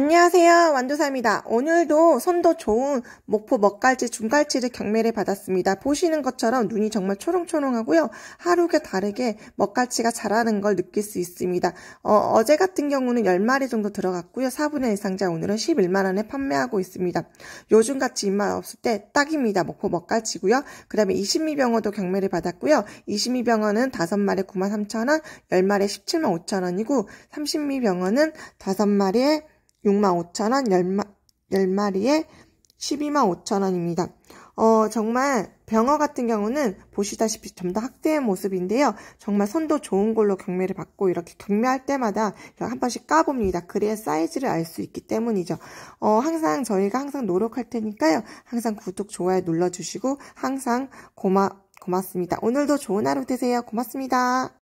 안녕하세요. 완두사입니다. 오늘도 손도 좋은 목포 먹갈치, 중갈치를 경매를 받았습니다. 보시는 것처럼 눈이 정말 초롱초롱하고요. 하루가 다르게 먹갈치가 자라는 걸 느낄 수 있습니다. 어, 제 같은 경우는 10마리 정도 들어갔고요. 4분의 1 상자 오늘은 11만원에 판매하고 있습니다. 요즘같이 입맛 없을 때 딱입니다. 목포 먹갈치고요. 그 다음에 2 0미병어도 경매를 받았고요. 2 0미병어는 5마리 9 3 0 0 0원 10마리 17만 5천원이고 3 0미병어는 5마리에 6만 5천 원, 10마, 10마리에 12만 5천 원입니다. 어, 정말 병어 같은 경우는 보시다시피 좀 더 학대의 모습인데요. 정말 선도 좋은 걸로 경매를 받고 이렇게 경매할 때마다 한 번씩 까봅니다. 그래야 사이즈를 알 수 있기 때문이죠. 어, 항상 저희가 항상 노력할 테니까요. 항상 구독, 좋아요 눌러주시고 항상 고마, 고맙습니다. 오늘도 좋은 하루 되세요. 고맙습니다.